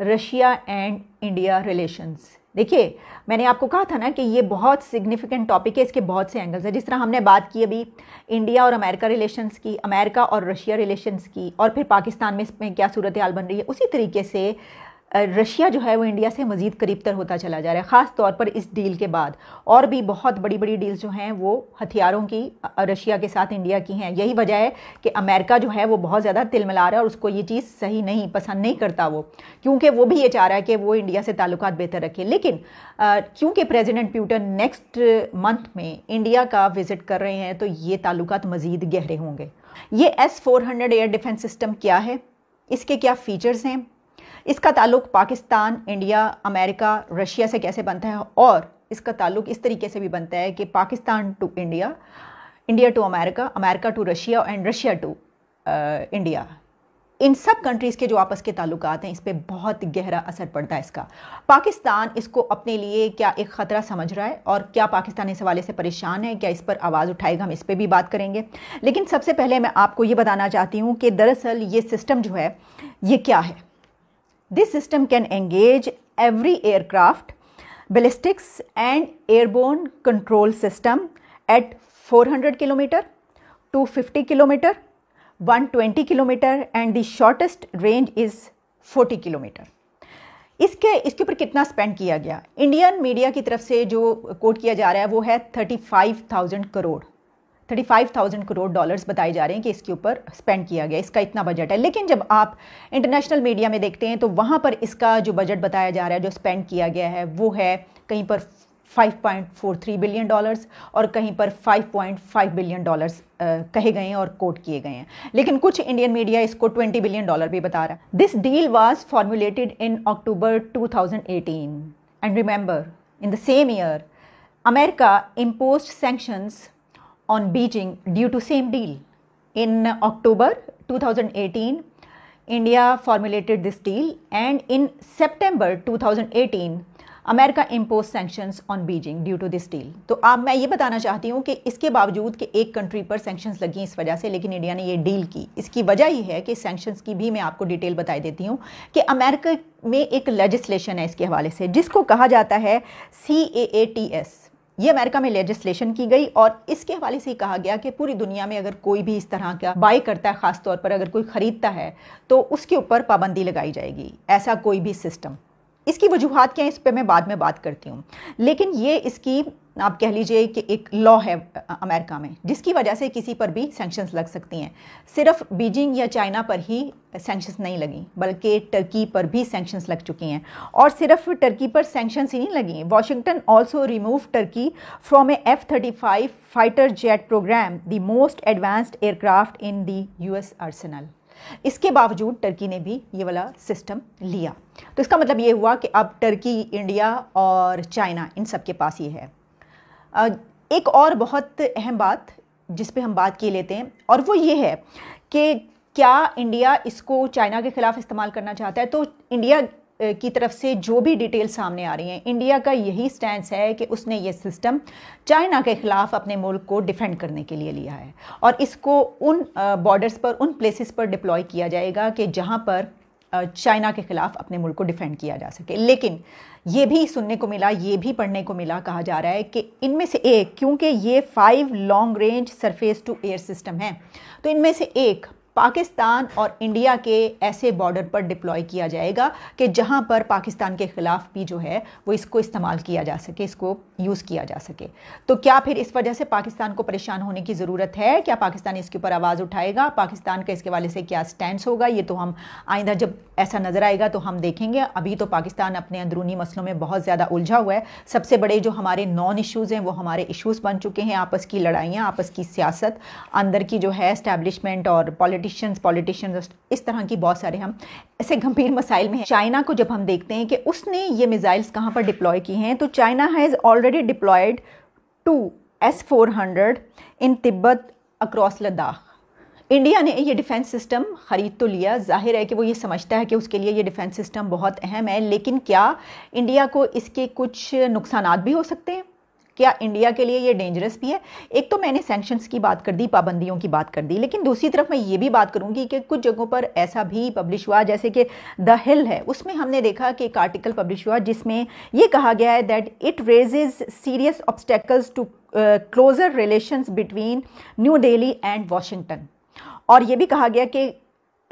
Russia and India relations देखिए मैंने आपको कहा था ना कि ये बहुत सिग्निफिकेंट टॉपिक है इसके बहुत से एंगल्स हैं जिस तरह हमने बात की अभी इंडिया और अमेरिका रिलेशंस की अमेरिका और रशिया रिलेशंस की और फिर पाकिस्तान में इसमें क्या सूरत हाल बन रही है उसी तरीके से रशिया जो है वो इंडिया से मज़ीद तर होता चला जा रहा है ख़ास तौर पर इस डील के बाद और भी बहुत बड़ी बड़ी डील्स जो हैं वो हथियारों की रशिया के साथ इंडिया की हैं यही वजह है कि अमेरिका जो है वो बहुत ज़्यादा तिल मिला रहा है और उसको ये चीज़ सही नहीं पसंद नहीं करता वो क्योंकि वो भी ये चाह रहा है कि वो इंडिया से ताल्लुक बेहतर रखे लेकिन क्योंकि प्रेजिडेंट प्यूटन नेक्स्ट मंथ में इंडिया का विज़िट कर रहे हैं तो ये ताल्लुक मज़ीद गहरे होंगे ये S four hundred air defence system क्या है इसके क्या फ़ीचर्स हैं इसका ताल्लुक पाकिस्तान इंडिया अमेरिका रशिया से कैसे बनता है और इसका ताल्लुक इस तरीके से भी बनता है कि Pakistan to India India to America America to Russia and Russia to India इन सब कंट्रीज़ के जो आपस के ताल्लुक हैं इस पर बहुत गहरा असर पड़ता है इसका पाकिस्तान इसको अपने लिए क्या एक ख़तरा समझ रहा है और क्या पाकिस्तान इस हवाले से परेशान है क्या इस पर आवाज़ उठाएगा हम इस पर भी बात करेंगे लेकिन सबसे पहले मैं आपको ये बताना चाहती हूँ कि दरअसल ये सिस्टम जो है ये क्या है This system can engage every aircraft, ballistics and airborne control system at 400 kilometer, 250 kilometer, 120 kilometer and the shortest range is 40 kilometer. इसके इसके ऊपर कितना स्पेंड किया गया इंडियन मीडिया की तरफ से जो कोट किया जा रहा है वो है 35,000 crore thirty five thousand crore dollars बताए जा रहे हैं कि इसके ऊपर स्पेंड किया गया इसका इतना बजट है लेकिन जब आप इंटरनेशनल मीडिया में देखते हैं तो वहाँ पर इसका जो बजट बताया जा रहा है जो स्पेंड किया गया है वो है कहीं पर 5.43 बिलियन डॉलर्स और कहीं पर 5.5 बिलियन डॉलर्स कहे गए हैं और कोट किए गए हैं लेकिन कुछ इंडियन मीडिया इसको 20 बिलियन डॉलर भी बता रहा है this deal was formulated in October 2018 and remember in the same year America impose sanctions on Beijing due to same deal. In October 2018, India formulated this deal and in September 2018, America impose sanctions on Beijing due to this deal तो आप मैं ये बताना चाहती हूँ कि इसके बावजूद कि एक कंट्री पर सेंक्शंस लगी इस वजह से लेकिन इंडिया ने ये डील की इसकी वजह ये है कि सेंक्शंस की भी मैं आपको डिटेल बताई देती हूँ कि अमेरिका में एक लेजिस्लेशन है इसके हवाले से जिसको कहा जाता है C A A T S ये अमेरिका में लेजिस्लेशन की गई और इसके हवाले से ही कहा गया कि पूरी दुनिया में अगर कोई भी इस तरह का बाई करता है ख़ासतौर पर अगर कोई ख़रीदता है तो उसके ऊपर पाबंदी लगाई जाएगी ऐसा कोई भी सिस्टम इसकी वजूहत क्या है इस पर मैं बाद में बात करती हूँ लेकिन ये इसकी आप कह लीजिए कि एक लॉ है अमेरिका में जिसकी वजह से किसी पर भी सेंक्शंस लग सकती हैं सिर्फ बीजिंग या चाइना पर ही सेंक्शंस नहीं लगी बल्कि टर्की पर भी सेंक्शंस लग चुकी हैं और सिर्फ टर्की पर सेंक्शंस ही नहीं लगी Washington also remove Turkey from A F thirty five fighter jet programme the most advanced aircraft in the US arsenal इसके बावजूद टर्की ने भी ये वाला सिस्टम लिया तो इसका मतलब ये हुआ कि अब टर्की इंडिया और चाइना इन सब के पास ये है एक और बहुत अहम बात जिस पे हम बात किए लेते हैं और वो ये है कि क्या इंडिया इसको चाइना के ख़िलाफ़ इस्तेमाल करना चाहता है तो इंडिया की तरफ से जो भी डिटेल सामने आ रही हैं इंडिया का यही स्टैंड है कि उसने ये सिस्टम चाइना के ख़िलाफ़ अपने मुल्क को डिफेंड करने के लिए लिया है और इसको उन बॉर्डर्स पर उन प्लेसेस पर डिप्लॉय किया जाएगा कि जहाँ पर चाइना के खिलाफ अपने मुल्क को डिफेंड किया जा सके लेकिन ये भी सुनने को मिला ये भी पढ़ने को मिला कहा जा रहा है कि इनमें से एक क्योंकि ये five long range surface to air system है तो इनमें से एक पाकिस्तान और इंडिया के ऐसे बॉर्डर पर डिप्लॉय किया जाएगा कि जहाँ पर पाकिस्तान के ख़िलाफ़ भी जो है वो इसको इस्तेमाल किया जा सके इसको यूज़ किया जा सके तो क्या फिर इस वजह से पाकिस्तान को परेशान होने की ज़रूरत है क्या पाकिस्तान इसके ऊपर आवाज़ उठाएगा पाकिस्तान का इसके वाले से क्या स्टैंड होगा ये तो हम आइंदा जब ऐसा नज़र आएगा तो हम देखेंगे अभी तो पाकिस्तान अपने अंदरूनी मसलों में बहुत ज़्यादा उलझा हुआ है सबसे बड़े जो हमारे नॉन इशूज़ हैं वो हमारे इशूज़ बन चुके हैं आपस की लड़ाइयाँ आपस की सियासत अंदर की जो है इस्टेब्लिशमेंट और पॉलिटिक्स पॉलिटिशियंस पॉलिटिशियंस इस तरह की बहुत सारे हम ऐसे गंभीर मसाइल में हैं चाइना को जब हम देखते हैं कि उसने ये मिज़ाइल्स कहाँ पर डिप्लॉय की हैं तो China has already deployed two S four hundred in Tibet across Ladakh India ने ये डिफेंस सिस्टम ख़रीद तो लिया जाहिर है कि वो ये समझता है कि उसके लिए ये डिफेंस सिस्टम बहुत अहम है लेकिन क्या इंडिया को इसके कुछ नुकसान भी हो सकते हैं क्या इंडिया के लिए ये डेंजरस भी है एक तो मैंने सेंक्शंस की बात कर दी पाबंदियों की बात कर दी लेकिन दूसरी तरफ मैं ये भी बात करूंगी कि कुछ जगहों पर ऐसा भी पब्लिश हुआ जैसे कि द हिल है उसमें हमने देखा कि एक आर्टिकल पब्लिश हुआ जिसमें ये कहा गया है that it raises serious obstacles to closer relation between new Delhi and Washington और ये भी कहा गया कि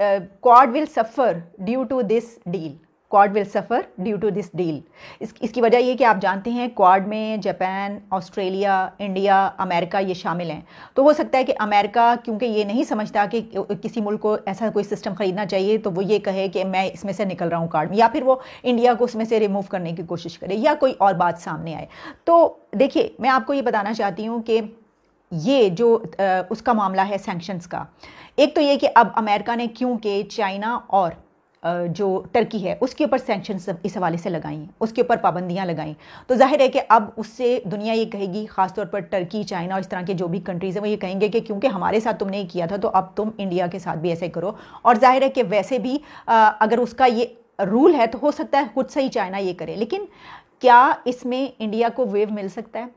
Quad will suffer due to this deal Quad will suffer due to this deal इस, इसकी वजह ये कि आप जानते हैं क्वाड में जापान ऑस्ट्रेलिया इंडिया अमेरिका ये शामिल हैं तो हो सकता है कि अमेरिका क्योंकि ये नहीं समझता कि किसी मुल्क को ऐसा कोई सिस्टम ख़रीदना चाहिए तो वो ये कहे कि मैं इसमें से निकल रहा हूँ कार्ड में या फिर वो इंडिया को उसमें से रिमूव करने की कोशिश करे या कोई और बात सामने आए तो देखिए मैं आपको ये बताना चाहती हूँ कि ये जो उसका मामला है सेंक्शंस का एक तो ये कि अब अमेरिका ने क्योंकि चाइना और जो टर्की है उसके ऊपर सेंक्शन इस हवाले से लगाई उसके ऊपर पाबंदियाँ लगाई तो जाहिर है कि अब उससे दुनिया ये कहेगी खासतौर पर टर्की चाइना और इस तरह के जो भी कंट्रीज़ हैं वो ये कहेंगे कि क्योंकि हमारे साथ तुमने ये किया था तो अब तुम इंडिया के साथ भी ऐसे करो और जाहिर है कि वैसे भी अगर उसका ये रूल है तो हो सकता है खुद से ही चाइना ये करे लेकिन क्या इसमें इंडिया को वेव मिल सकता है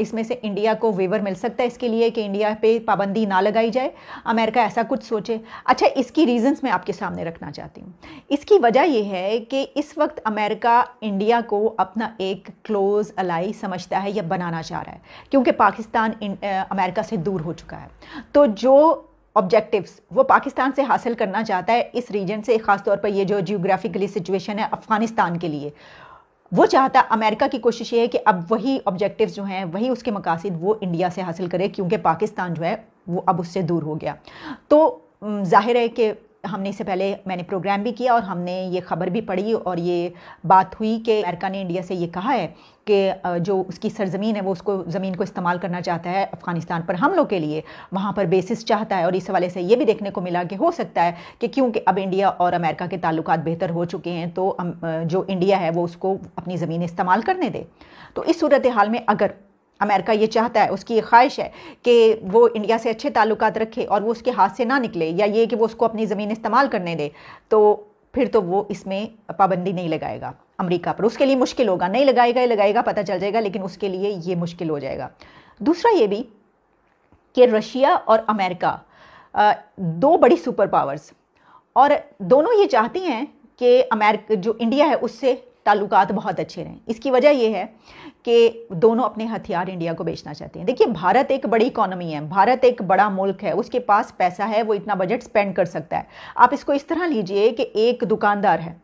इसमें से इंडिया को वेवर मिल सकता है इसके लिए कि इंडिया पे पाबंदी ना लगाई जाए अमेरिका ऐसा कुछ सोचे अच्छा इसकी रीजंस मैं आपके सामने रखना चाहती हूँ इसकी वजह यह है कि इस वक्त अमेरिका इंडिया को अपना एक क्लोज अलाई समझता है या बनाना चाह रहा है क्योंकि पाकिस्तान अमेरिका से दूर हो चुका है तो जो ऑब्जेक्टिव्स वो पाकिस्तान से हासिल करना चाहता है इस रीजन से ख़ासतौर पर ये जो जियोग्राफिकली सिचुएशन है अफ़गानिस्तान के लिए वो चाहता अमेरिका की कोशिश ये है कि अब वही ऑब्जेक्टिव्स जो हैं वही उसके मकासद वो इंडिया से हासिल करे क्योंकि पाकिस्तान जो है वो अब उससे दूर हो गया तो जाहिर है कि हमने इससे पहले मैंने प्रोग्राम भी किया और हमने ये खबर भी पढ़ी और ये बात हुई कि अमेरिका ने इंडिया से ये कहा है कि जो उसकी सरजमीन है वो उसको ज़मीन को इस्तेमाल करना चाहता है अफ़गानिस्तान पर हमलों के लिए वहाँ पर बेसिस चाहता है और इस हवाले से ये भी देखने को मिला कि हो सकता है कि क्योंकि अब इंडिया और अमेरिका के ताल्लुक बेहतर हो चुके हैं तो जो इंडिया है वो उसको अपनी ज़मीन इस्तेमाल करने दे तो इस सूरत हाल में अगर अमेरिका ये चाहता है उसकी ये ख्वाहिश है कि वो इंडिया से अच्छे ताल्लुक रखे और वो उसके हाथ से ना निकले या ये कि वो उसको अपनी ज़मीन इस्तेमाल करने दे तो फिर तो वो इसमें पाबंदी नहीं लगाएगा अमेरिका पर उसके लिए मुश्किल होगा नहीं लगाएगा ही लगाएगा पता चल जाएगा लेकिन उसके लिए ये मुश्किल हो जाएगा दूसरा ये भी कि रशिया और अमेरिका दो बड़ी सुपर पावर्स और दोनों ये चाहती हैं कि अमेरिका जो इंडिया है उससे ताल्लुकात बहुत अच्छे रहें इसकी वजह यह है कि दोनों अपने हथियार इंडिया को बेचना चाहते हैं देखिए भारत एक बड़ी इकोनॉमी है भारत एक बड़ा मुल्क है उसके पास पैसा है वो इतना बजट स्पेंड कर सकता है आप इसको इस तरह लीजिए कि एक दुकानदार है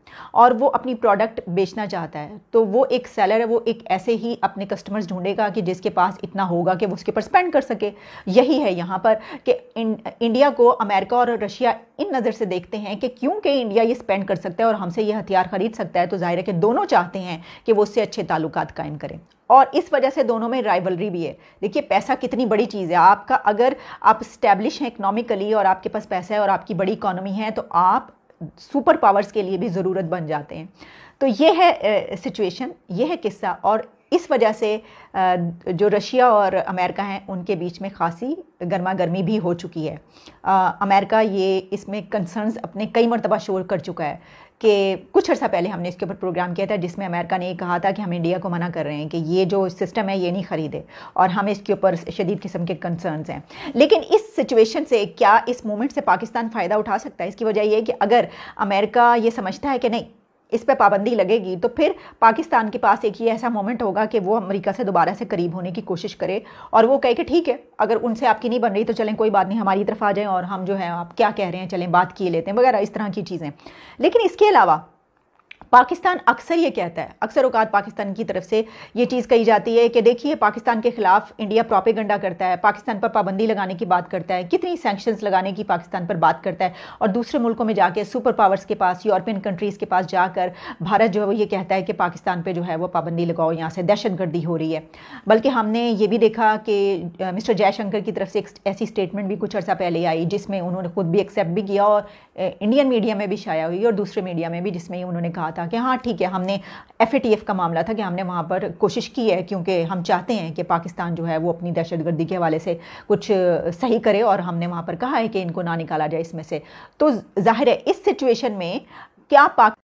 और वो अपनी प्रोडक्ट बेचना चाहता है तो वो एक सेलर है वो एक ऐसे ही अपने कस्टमर्स ढूंढेगा कि जिसके पास इतना होगा कि वो उसके ऊपर स्पेंड कर सके यही है यहाँ पर कि इंडिया को अमेरिका और रशिया इन नज़र से देखते हैं कि क्योंकि इंडिया ये स्पेंड कर सकता है और हमसे ये हथियार ख़रीद सकता है तो ज़ाहिर है कि दोनों चाहते हैं कि वो उससे अच्छे ताल्लुक कायम करें और इस वजह से दोनों में राइवलरी भी है देखिए पैसा कितनी बड़ी चीज़ है आपका अगर आप स्टैब्लिश हैं इकोनॉमिकली और आपके पास पैसा है और आपकी बड़ी इकोनॉमी है तो आप सुपर पावर्स के लिए भी ज़रूरत बन जाते हैं तो ये है सिचुएशन ये है किस्सा और इस वजह से जो रशिया और अमेरिका हैं उनके बीच में खासी गर्मा गर्मी भी हो चुकी है अमेरिका ये इसमें कंसर्न्स अपने कई मरतबा शोर कर चुका है कि कुछ अर्सा पहले हमने इसके ऊपर प्रोग्राम किया था जिसमें अमेरिका ने कहा था कि हम इंडिया को मना कर रहे हैं कि ये जो सिस्टम है ये नहीं ख़रीदे और हमें इसके ऊपर शदीद किस्म के कंसर्नस हैं लेकिन इस सिचुएशन से क्या इस मोमेंट से पाकिस्तान फ़ायदा उठा सकता है इसकी वजह यह है कि अगर अमेरिका ये समझता है कि नहीं इस पर पाबंदी लगेगी तो फिर पाकिस्तान के पास एक ही ऐसा मोमेंट होगा कि वो अमेरिका से दोबारा से करीब होने की कोशिश करे और वो कहे कि ठीक है अगर उनसे आपकी नहीं बन रही तो चलें कोई बात नहीं हमारी तरफ आ जाएं और हम जो है आप क्या कह रहे हैं चलें बात किए लेते हैं वगैरह इस तरह की चीज़ें लेकिन इसके अलावा पाकिस्तान अक्सर ये कहता है अक्सर औकात पाकिस्तान की तरफ से ये चीज़ कही जाती है कि देखिए पाकिस्तान के खिलाफ इंडिया प्रॉपिगंडा करता है पाकिस्तान पर पाबंदी लगाने की बात करता है कितनी सैंक्शंस लगाने की पाकिस्तान पर बात करता है और दूसरे मुल्कों में जाकर सुपर पावर्स के पास यूरोपियन कंट्रीज़ के पास जाकर भारत जो है वो ये कहता है कि पाकिस्तान पर जो है वो पाबंदी लगाओ यहाँ से दहशतगर्दी हो रही है बल्कि हमने ये भी देखा कि मिस्टर जयशंकर की तरफ से एक ऐसी स्टेटमेंट भी कुछ अर्सा पहले आई जिसमें उन्होंने खुद भी एक्सेप्ट भी किया और इंडियन मीडिया में भी शाया हुई और दूसरे मीडिया में भी जिसमें उन्होंने कहा था था कि हाँ ठीक है हमने एफ का मामला था कि हमने वहाँ पर कोशिश की है क्योंकि हम चाहते हैं कि पाकिस्तान जो है वो अपनी दहशतगर्दी के हवाले से कुछ सही करे और हमने वहाँ पर कहा है कि इनको ना निकाला जाए इसमें से तो जाहिर है इस सिचुएशन में क्या पाक